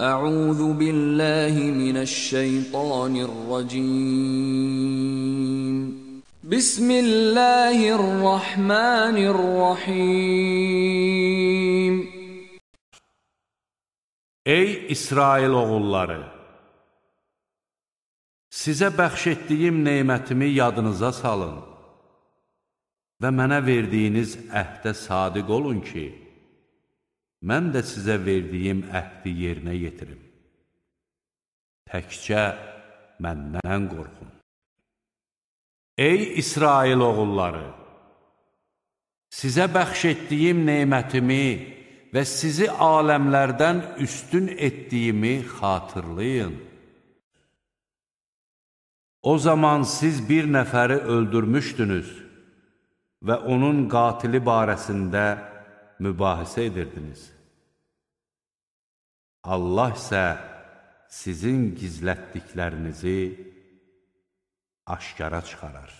أعوذ بالله من الشيطان الرجيم بسم الله الرحمن الرحيم Ey İsrail oğulları! Sizə bəxş etdiyim neymətimi yadınıza salın və mənə verdiyiniz əhdə sadiq olun ki, mən də sizə verdiyim əhdi yerinə yetirim. Təkcə məndən qorxun. Ey İsrail oğulları! Sizə bəxş etdiyim neymətimi və sizi aləmlərdən üstün etdiyimi xatırlayın. O zaman siz bir nəfəri öldürmüşdünüz və onun qatili barəsində mübahisə edirdiniz. Allah isə sizin gizlətdiklərinizi aşkara çıxarar.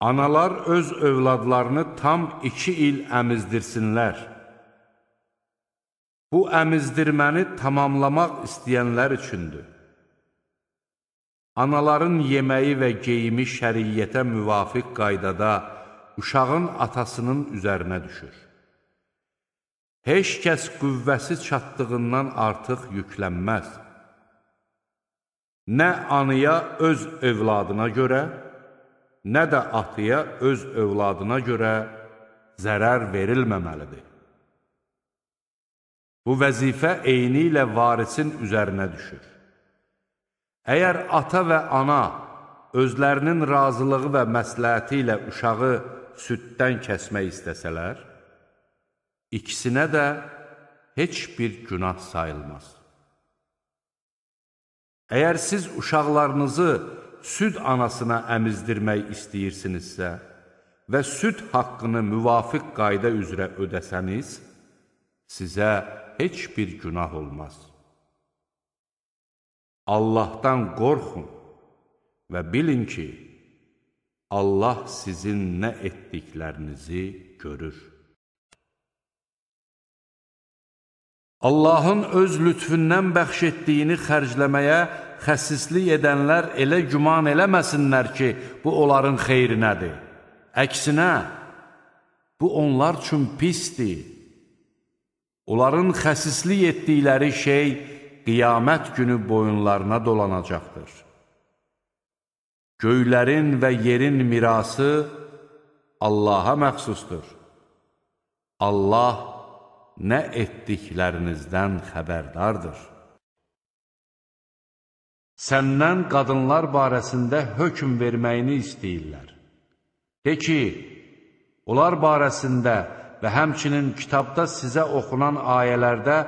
Analar öz övladlarını tam iki il əmizdirsinlər. Bu əmizdirməni tamamlamaq istəyənlər üçündür. Anaların yeməyi və geyimi şəriyyətə müvafiq qaydada uşağın atasının üzərinə düşür. Heç kəs qüvvəsi çatdığından artıq yüklənməz. Nə anıya öz övladına görə, nə də atıya öz övladına görə zərər verilməməlidir. Bu vəzifə eyni ilə varisin üzərinə düşür. Əgər ata və ana özlərinin razılığı və məsləhəti ilə uşağı süddən kəsmək istəsələr, İkisinə də heç bir günah sayılmaz. Əgər siz uşaqlarınızı süd anasına əmizdirmək istəyirsinizsə və süd haqqını müvafiq qayda üzrə ödəsəniz, sizə heç bir günah olmaz. Allahdan qorxun və bilin ki, Allah sizin nə etdiklərinizi görür. Allahın öz lütfündən bəxş etdiyini xərcləməyə xəssislik edənlər elə güman eləməsinlər ki, bu onların xeyrinədir. Əksinə, bu onlar üçün pisdir. Onların xəssislik etdikləri şey qiyamət günü boyunlarına dolanacaqdır. Göylərin və yerin mirası Allaha məxsusdur. Allah nə etdiklərinizdən xəbərdardır. Səndən qadınlar barəsində hökm verməyini istəyirlər. De ki, onlar barəsində və həmçinin kitabda sizə oxunan ayələrdə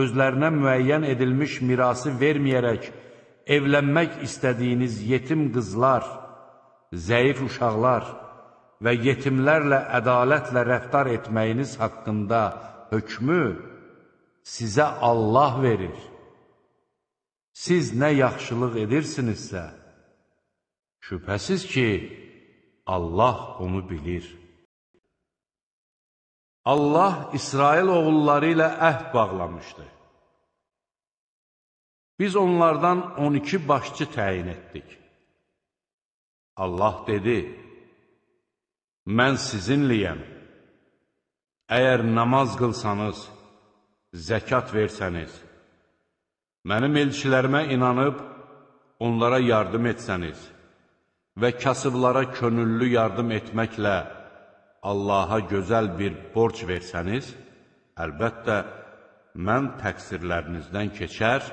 özlərinə müəyyən edilmiş mirası verməyərək evlənmək istədiyiniz yetim qızlar, zəif uşaqlar və yetimlərlə ədalətlə rəftar etməyiniz haqqında hökmü sizə Allah verir. Siz nə yaxşılıq edirsinizsə, şübhəsiz ki, Allah onu bilir. Allah İsrail oğulları ilə əhd bağlamışdı. Biz onlardan 12 başçı təyin etdik. Allah dedi, mən sizinliyəm. Əgər namaz qılsanız, zəkat versəniz, mənim elçilərimə inanıb, onlara yardım etsəniz və kasıblara könüllü yardım etməklə Allaha gözəl bir borc versəniz, əlbəttə, mən təqsirlərinizdən keçər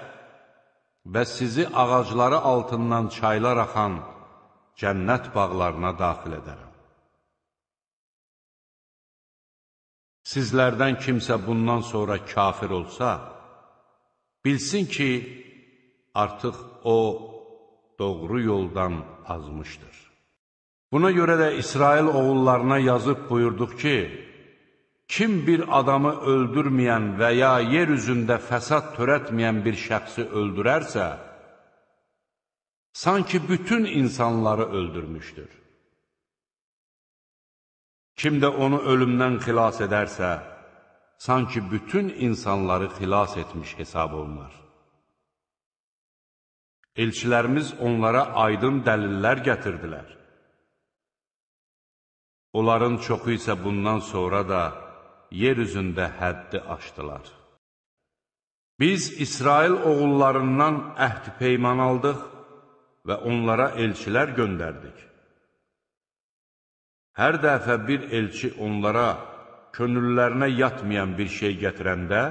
və sizi ağacları altından çaylar axan cənnət bağlarına daxil edərəm. sizlərdən kimsə bundan sonra kafir olsa, bilsin ki, artıq o doğru yoldan azmışdır. Buna görə də İsrail oğullarına yazıb buyurduq ki, kim bir adamı öldürməyən və ya yer üzündə fəsad törətməyən bir şəxsi öldürərsə, sanki bütün insanları öldürmüşdür. Kim də onu ölümdən xilas edərsə, sanki bütün insanları xilas etmiş hesab olunar. Elçilərimiz onlara aydın dəlillər gətirdilər. Onların çoxu isə bundan sonra da yer üzündə həddi aşdılar. Biz İsrail oğullarından əhd peyman aldıq və onlara elçilər göndərdik. Hər dəfə bir elçi onlara könüllərinə yatmayan bir şey gətirəndə,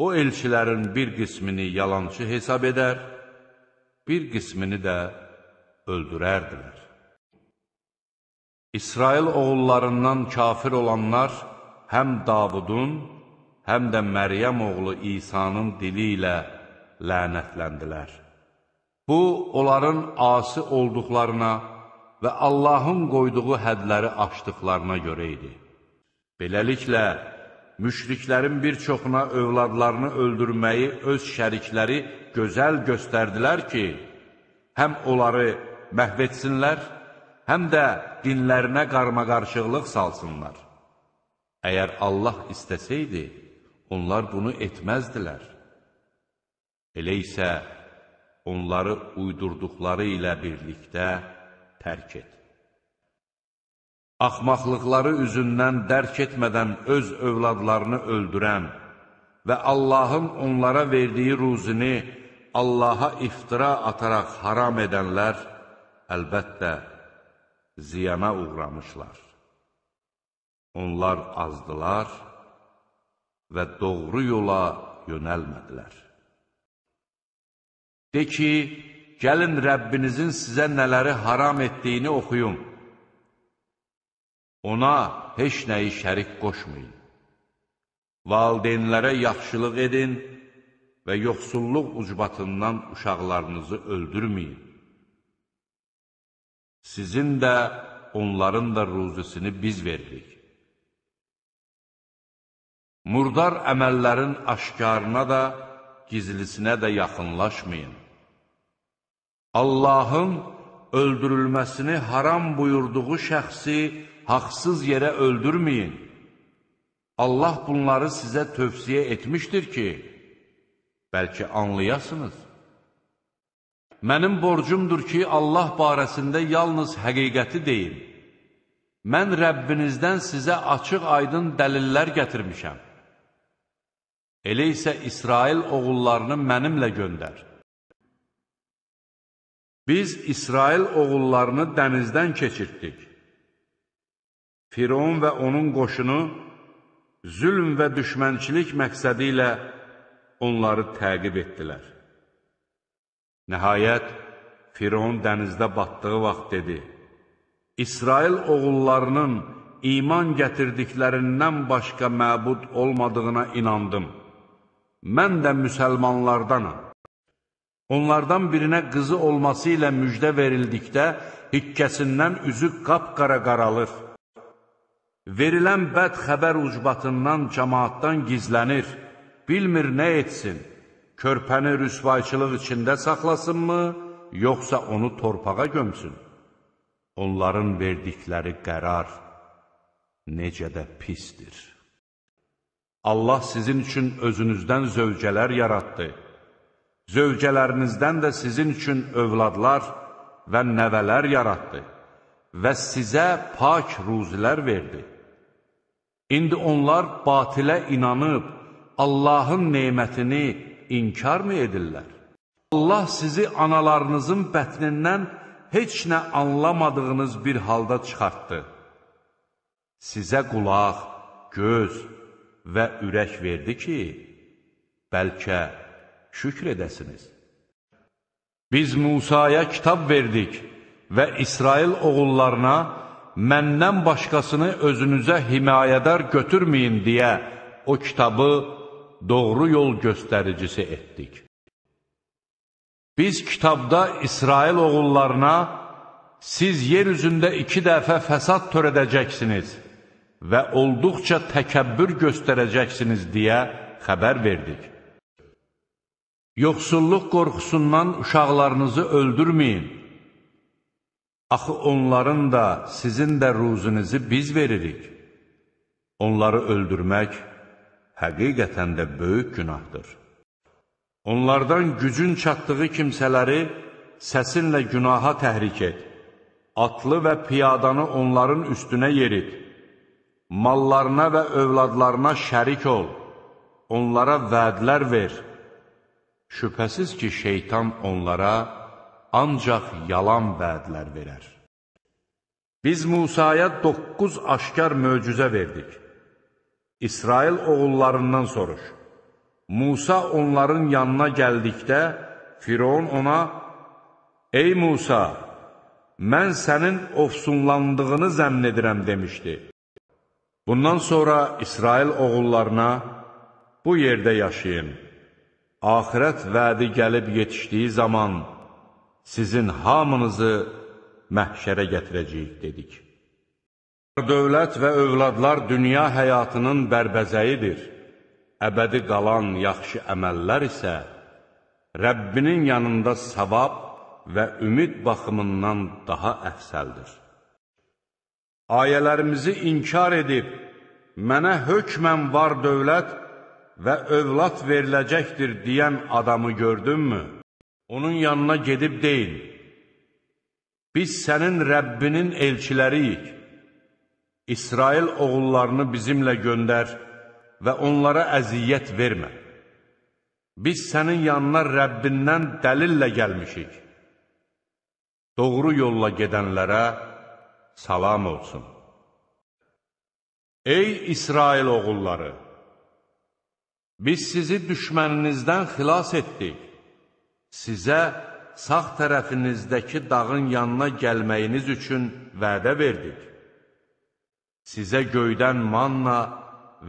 o elçilərin bir qismini yalançı hesab edər, bir qismini də öldürərdilər. İsrail oğullarından kafir olanlar həm Davudun, həm də Məryəm oğlu İsa'nın dili ilə lənətləndilər. Bu, onların asi olduqlarına və Allahın qoyduğu hədləri aşdıqlarına görə idi. Beləliklə, müşriklərin bir çoxuna övladlarını öldürməyi öz şərikləri gözəl göstərdilər ki, həm onları məhv etsinlər, həm də dinlərinə qarmaqarşıqlıq salsınlar. Əgər Allah istəsəydi, onlar bunu etməzdilər. Elə isə onları uydurduqları ilə birlikdə tərk et. Axmaqlıqları üzündən dərk etmədən öz övladlarını öldürən və Allahın onlara verdiyi ruzini Allaha iftira ataraq haram edənlər, əlbəttə, ziyana uğramışlar. Onlar azdılar və doğru yola yönəlmədilər. De ki, Gəlin Rəbbinizin sizə nələri haram etdiyini oxuyun. Ona heç nəyi şərik qoşmayın. Valideynlərə yaxşılıq edin və yoxsulluq ucbatından uşaqlarınızı öldürməyin. Sizin də onların da ruzisini biz veririk. Murdar əməllərin aşkarına da, gizlisinə də yaxınlaşmayın. Allahın öldürülməsini haram buyurduğu şəxsi haqsız yerə öldürməyin. Allah bunları sizə tövsiyə etmişdir ki, bəlkə anlayasınız. Mənim borcumdur ki, Allah barəsində yalnız həqiqəti deyim. Mən Rəbbinizdən sizə açıq-aydın dəlillər gətirmişəm. Elə isə İsrail oğullarını mənimlə göndər. Biz İsrail oğullarını dənizdən keçirtdik. Firon və onun qoşunu zülm və düşmənçilik məqsədi ilə onları təqib etdilər. Nəhayət, Firon dənizdə batdığı vaxt dedi, İsrail oğullarının iman gətirdiklərindən başqa məbud olmadığına inandım. Mən də müsəlmanlardanam. Onlardan birinə qızı olması ilə müjdə verildikdə hikkəsindən üzü qapqara qaralır. Verilən bəd xəbər ucbatından cəmaatdan gizlənir, bilmir nə etsin, körpəni rüsvayçılıq içində saxlasınmı, yoxsa onu torpağa gömsün? Onların verdikləri qərar necə də pisdir. Allah sizin üçün özünüzdən zövcələr yaratdı. Zövcələrinizdən də sizin üçün övladlar və nəvələr yaratdı və sizə pak ruzilər verdi. İndi onlar batilə inanıb, Allahın neymətini inkar mı edirlər? Allah sizi analarınızın bətnindən heç nə anlamadığınız bir halda çıxartdı. Sizə qulaq, göz və ürək verdi ki, bəlkə şükr edəsiniz. Biz Musaya kitab verdik və İsrail oğullarına məndən başqasını özünüzə himayədar götürməyin deyə o kitabı doğru yol göstəricisi etdik. Biz kitabda İsrail oğullarına siz yer üzündə iki dəfə fəsad törədəcəksiniz və olduqca təkəbbür göstərəcəksiniz deyə xəbər verdik. Yoxsulluq qorxusundan uşaqlarınızı öldürməyin. Axı onların da, sizin də ruzinizi biz veririk. Onları öldürmək həqiqətən də böyük günahdır. Onlardan gücün çatdığı kimsələri səsinlə günaha təhrik et. Atlı və piyadanı onların üstünə yerit. Mallarına və övladlarına şərik ol. Onlara vədlər ver. Şübhəsiz ki, şeytan onlara ancaq yalan vədlər verər. Biz Musaya doqquz aşkar möcüzə verdik. İsrail oğullarından soruş. Musa onların yanına gəldikdə, Firon ona, Ey Musa, mən sənin ofsunlandığını zəmn edirəm, demişdi. Bundan sonra İsrail oğullarına, bu yerdə yaşayın axirət vədi gəlib yetişdiyi zaman sizin hamınızı məhşərə gətirəcəyik, dedik. Dövlət və övladlar dünya həyatının bərbəzəyidir. Əbədi qalan yaxşı əməllər isə Rəbbinin yanında savab və ümid baxımından daha əfsəldir. Ayələrimizi inkar edib, mənə hökmən var dövlət və övlad veriləcəkdir deyən adamı gördünmü? Onun yanına gedib deyil. Biz sənin Rəbbinin elçiləriyik. İsrail oğullarını bizimlə göndər və onlara əziyyət vermə. Biz sənin yanına Rəbbindən dəlillə gəlmişik. Doğru yolla gedənlərə salam olsun. Ey İsrail oğulları! Biz sizi düşməninizdən xilas etdik. Sizə sağ tərəfinizdəki dağın yanına gəlməyiniz üçün vədə verdik. Sizə göydən manna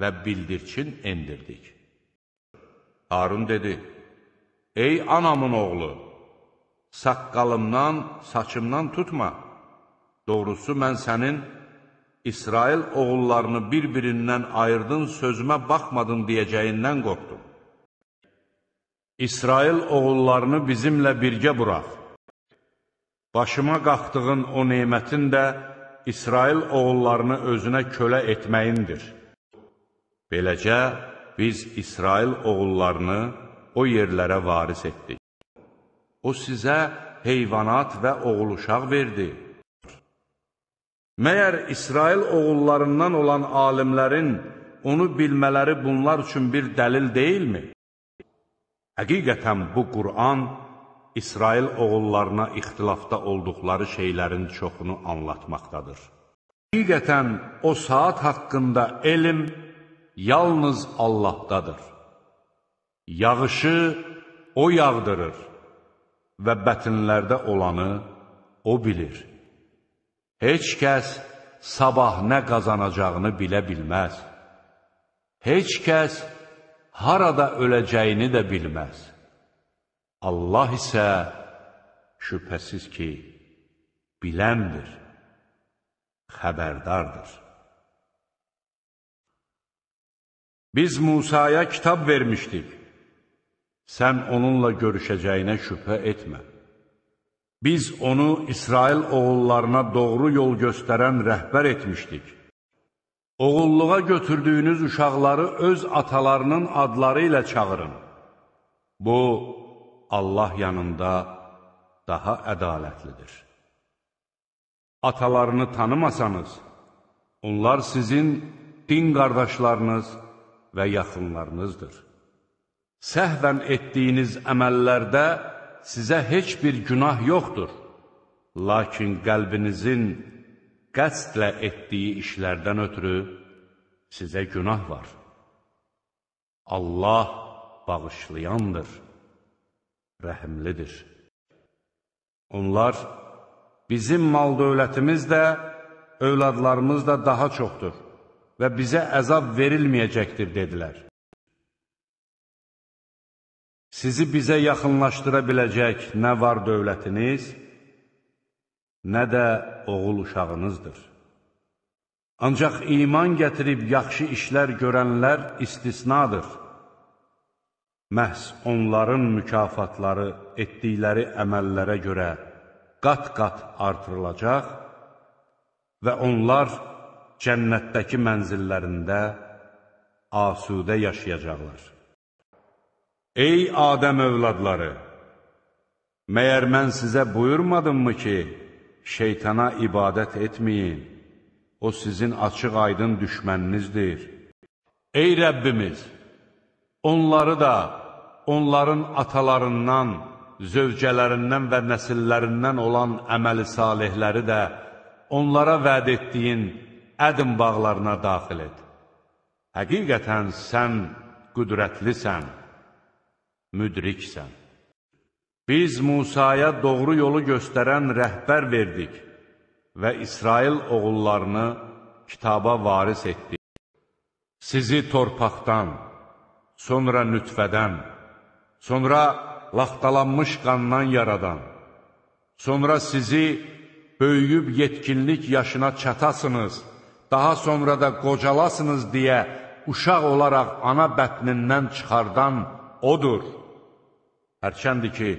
və bildirçin endirdik. Harun dedi, Ey anamın oğlu, saqqalımdan, saçımdan tutma. Doğrusu mən sənin İsrail oğullarını bir-birindən ayırdın, sözümə baxmadın deyəcəyindən qorxdum. İsrail oğullarını bizimlə birgə burax. Başıma qalxdığın o neymətin də İsrail oğullarını özünə kölə etməyindir. Beləcə, biz İsrail oğullarını o yerlərə varis etdik. O sizə heyvanat və oğul uşaq verdi. Məyər İsrail oğullarından olan alimlərin onu bilmələri bunlar üçün bir dəlil deyilmi? Həqiqətən bu Qur'an İsrail oğullarına ixtilafda olduqları şeylərin çoxunu anlatmaqdadır. Həqiqətən o saat haqqında elm yalnız Allahdadır. Yağışı o yağdırır və bətinlərdə olanı o bilir. Heç kəs sabah nə qazanacağını bilə bilməz. Heç kəs harada öləcəyini də bilməz. Allah isə şübhəsiz ki, biləndir, xəbərdardır. Biz Musaya kitab vermişdik, sən onunla görüşəcəyinə şübhə etmə. Biz onu İsrail oğullarına doğru yol göstərən rəhbər etmişdik. Oğulluğa götürdüyünüz uşaqları öz atalarının adları ilə çağırın. Bu, Allah yanında daha ədalətlidir. Atalarını tanımasanız, onlar sizin din qardaşlarınız və yaxınlarınızdır. Səhvən etdiyiniz əməllərdə sizə heç bir günah yoxdur. Lakin qəlbinizin qəstlə etdiyi işlərdən ötürü sizə günah var. Allah bağışlayandır, rəhimlidir. Onlar, bizim mal dövlətimiz də, övladlarımız da daha çoxdur və bizə əzab verilməyəcəkdir, dedilər sizi bizə yaxınlaşdıra biləcək nə var dövlətiniz, nə də oğul uşağınızdır. Ancaq iman gətirib yaxşı işlər görənlər istisnadır. Məhz onların mükafatları etdikləri əməllərə görə qat-qat artırılacaq və onlar cənnətdəki mənzillərində asudə yaşayacaqlar. Ey Adəm övladları! Məyər mən sizə buyurmadımmı ki, şeytana ibadət etməyin, o sizin açıq aydın düşməninizdir. Ey Rəbbimiz! Onları da, onların atalarından, zövcələrindən və nəsillərindən olan əməli salihləri də onlara vəd etdiyin ədim bağlarına daxil et. Həqiqətən sən qüdrətlisən müdriksən. Biz Musaya doğru yolu göstərən rəhbər verdik və İsrail oğullarını kitaba varis etdik. Sizi torpaqdan, sonra nütfədən, sonra laxtalanmış qandan yaradan, sonra sizi böyüyüb yetkinlik yaşına çatasınız, daha sonra da qocalasınız deyə uşaq olaraq ana bətnindən çıxardan odur. Hərçəndir ki,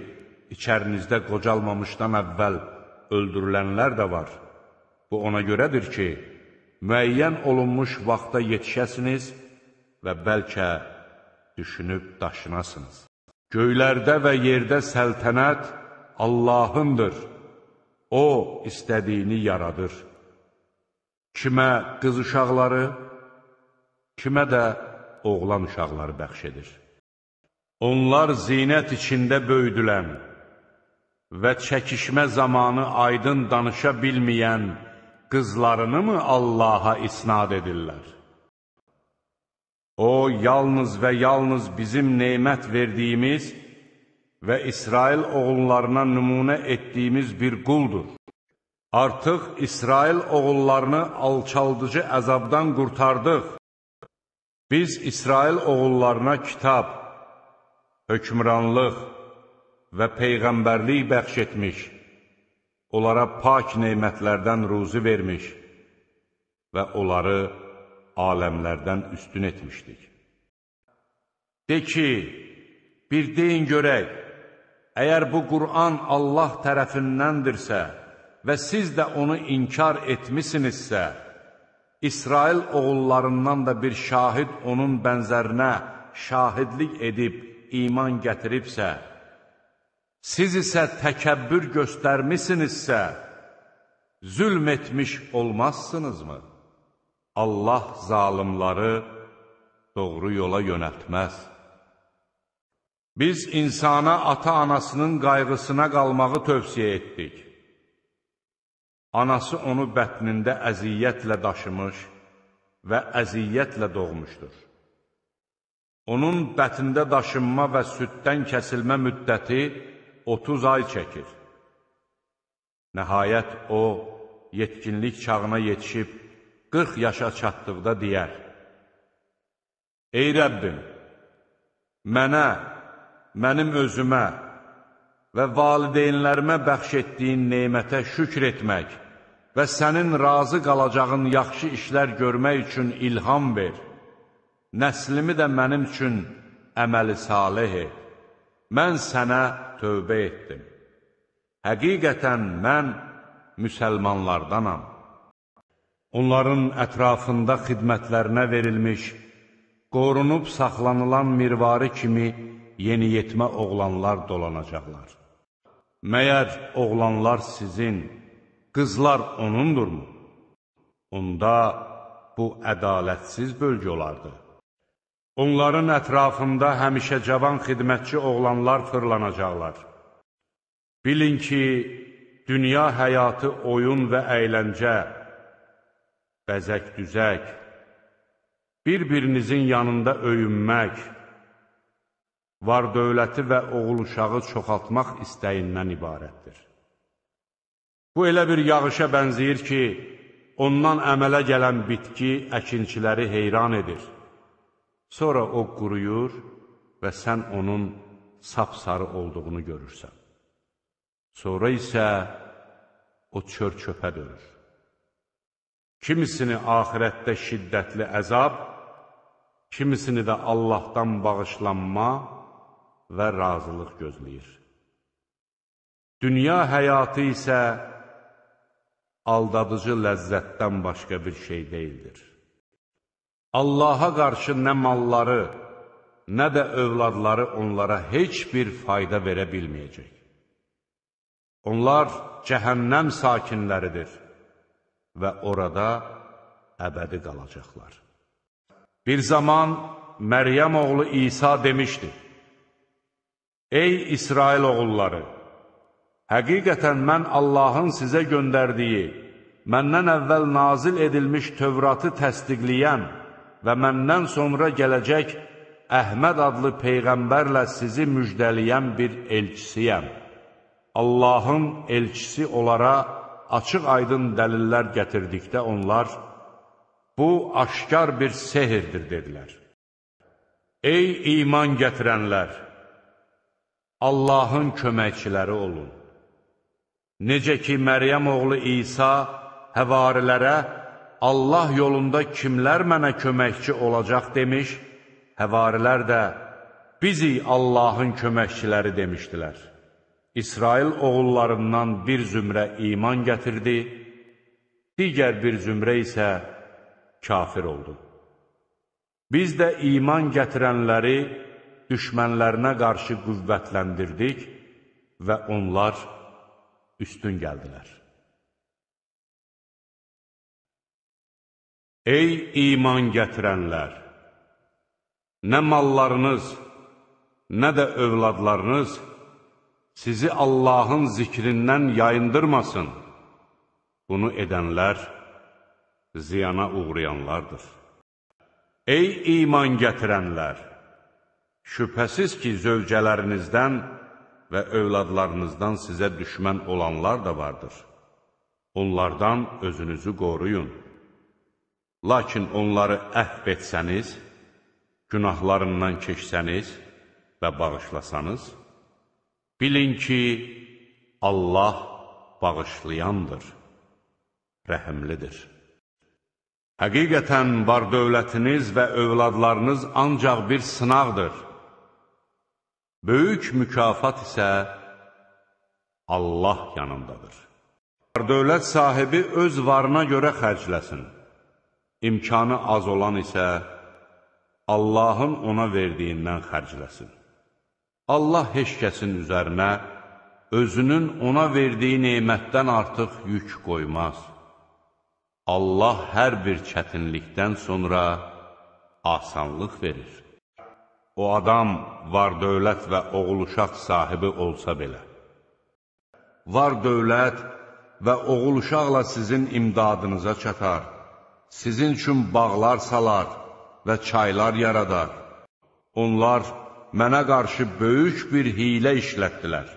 içərinizdə qocalmamışdan əvvəl öldürülənlər də var. Bu ona görədir ki, müəyyən olunmuş vaxta yetişəsiniz və bəlkə düşünüb daşınasınız. Göylərdə və yerdə səltənət Allahındır. O, istədiyini yaradır. Kimə qız uşaqları, kimə də oğlan uşaqları bəxş edir. Onlar zinət içində böyüdülən və çəkişmə zamanı aydın danışa bilməyən qızlarını mı Allaha isnad edirlər? O, yalnız və yalnız bizim neymət verdiyimiz və İsrail oğullarına nümunə etdiyimiz bir quldur. Artıq İsrail oğullarını alçaldıcı əzabdan qurtardıq. Biz İsrail oğullarına kitab, hökmranlıq və peyğəmbərlik bəxş etmiş, onlara pak neymətlərdən ruzu vermiş və onları aləmlərdən üstün etmişdik. De ki, bir deyin görək, əgər bu Qur'an Allah tərəfindəndirsə və siz də onu inkar etmisinizsə, İsrail oğullarından da bir şahid onun bənzərinə şahidlik edib, iman gətiribsə, siz isə təkəbbür göstərmisinizsə, zülm etmiş olmazsınızmı? Allah zalimları doğru yola yönəltməz. Biz insana ata-anasının qayğısına qalmağı tövsiyə etdik. Anası onu bətnində əziyyətlə daşımış və əziyyətlə doğmuşdur. Onun bətində daşınma və süddən kəsilmə müddəti 30 ay çəkir. Nəhayət o, yetkinlik çağına yetişib 40 yaşa çatdıqda deyər, Ey Rəbbim, mənə, mənim özümə və valideynlərimə bəxş etdiyin neymətə şükr etmək və sənin razı qalacağın yaxşı işlər görmək üçün ilham ver nəslimi də mənim üçün əməli salih et. Mən sənə tövbə etdim. Həqiqətən mən müsəlmanlardanam. Onların ətrafında xidmətlərinə verilmiş, qorunub saxlanılan mirvari kimi yeniyetmə oğlanlar dolanacaqlar. Məyər oğlanlar sizin, qızlar onundurmu? Onda bu ədalətsiz bölgə olardı. Onların ətrafında həmişə cavan xidmətçi oğlanlar fırlanacaqlar. Bilin ki, dünya həyatı oyun və əyləncə, bəzək-düzək, bir-birinizin yanında öyünmək, var dövləti və oğul uşağı çoxaltmaq istəyindən ibarətdir. Bu elə bir yağışa bənziyir ki, ondan əmələ gələn bitki əkinçiləri heyran edir. Sonra o quruyur və sən onun sapsarı olduğunu görürsən. Sonra isə o çör-çöpə dönür. Kimisini axirətdə şiddətli əzab, kimisini də Allahdan bağışlanma və razılıq gözləyir. Dünya həyatı isə aldadıcı ləzzətdən başqa bir şey deyildir. Allaha qarşı nə malları, nə də övladları onlara heç bir fayda verə bilməyəcək. Onlar cəhənnəm sakinləridir və orada əbədi qalacaqlar. Bir zaman Məryəm oğlu İsa demişdi, Ey İsrail oğulları, həqiqətən mən Allahın sizə göndərdiyi, məndən əvvəl nazil edilmiş Tövratı təsdiqləyən, və məndən sonra gələcək Əhməd adlı Peyğəmbərlə sizi müjdələyən bir elçisiyəm. Allahın elçisi onlara açıq-aydın dəlillər gətirdikdə onlar, bu aşkar bir sehirdir, dedilər. Ey iman gətirənlər! Allahın köməkçiləri olun. Necə ki, Məryəm oğlu İsa həvarilərə Allah yolunda kimlər mənə köməkçi olacaq demiş, həvarilər də bizi Allahın köməkçiləri demişdilər. İsrail oğullarından bir zümrə iman gətirdi, digər bir zümrə isə kafir oldu. Biz də iman gətirənləri düşmənlərinə qarşı qüvvətləndirdik və onlar üstün gəldilər. Ey iman gətirənlər! Nə mallarınız, nə də övladlarınız sizi Allahın zikrindən yayındırmasın. Bunu edənlər ziyana uğrayanlardır. Ey iman gətirənlər! Şübhəsiz ki, zövcələrinizdən və övladlarınızdan sizə düşmən olanlar da vardır. Onlardan özünüzü qoruyun. Lakin onları əhv etsəniz, günahlarından keçsəniz və bağışlasanız, bilin ki, Allah bağışlayandır, rəhəmlidir. Həqiqətən var dövlətiniz və övladlarınız ancaq bir sınaqdır. Böyük mükafat isə Allah yanındadır. Var dövlət sahibi öz varına görə xərcləsin imkanı az olan isə Allahın ona verdiyindən xərcləsin. Allah heç kəsin üzərinə özünün ona verdiyi neymətdən artıq yük qoymaz. Allah hər bir çətinlikdən sonra asanlıq verir. O adam var dövlət və oğul uşaq sahibi olsa belə. Var dövlət və oğul uşaqla sizin imdadınıza çatar sizin üçün bağlar salar və çaylar yaradar. Onlar mənə qarşı böyük bir hilə işlətdilər.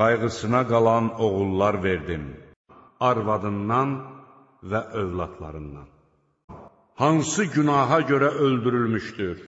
Qayğısına qalan oğullar verdim, arvadından və övladlarından. Hansı günaha görə öldürülmüşdür?